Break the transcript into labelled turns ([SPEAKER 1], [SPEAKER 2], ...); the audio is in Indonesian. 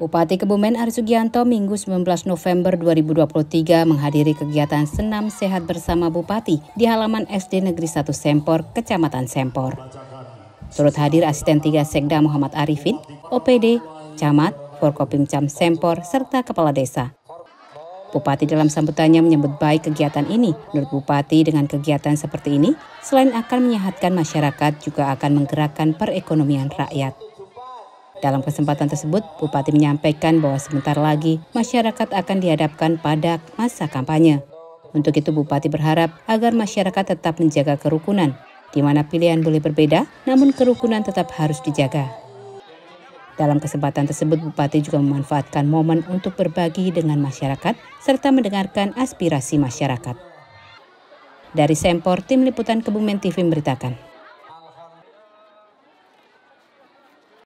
[SPEAKER 1] Bupati Kebumen Arisugianto Minggu 19 November 2023 menghadiri kegiatan senam sehat bersama Bupati di halaman SD Negeri 1 Sempor, Kecamatan Sempor. Turut hadir asisten 3 Sekda Muhammad Arifin, OPD, Camat, Forkopimcam Sempor, serta Kepala Desa. Bupati dalam sambutannya menyebut baik kegiatan ini. Menurut Bupati, dengan kegiatan seperti ini, selain akan menyehatkan masyarakat, juga akan menggerakkan perekonomian rakyat. Dalam kesempatan tersebut, Bupati menyampaikan bahwa sebentar lagi masyarakat akan dihadapkan pada masa kampanye. Untuk itu Bupati berharap agar masyarakat tetap menjaga kerukunan, di mana pilihan boleh berbeda, namun kerukunan tetap harus dijaga. Dalam kesempatan tersebut, Bupati juga memanfaatkan momen untuk berbagi dengan masyarakat serta mendengarkan aspirasi masyarakat. Dari Sempor, Tim Liputan Kebumen TV memberitakan.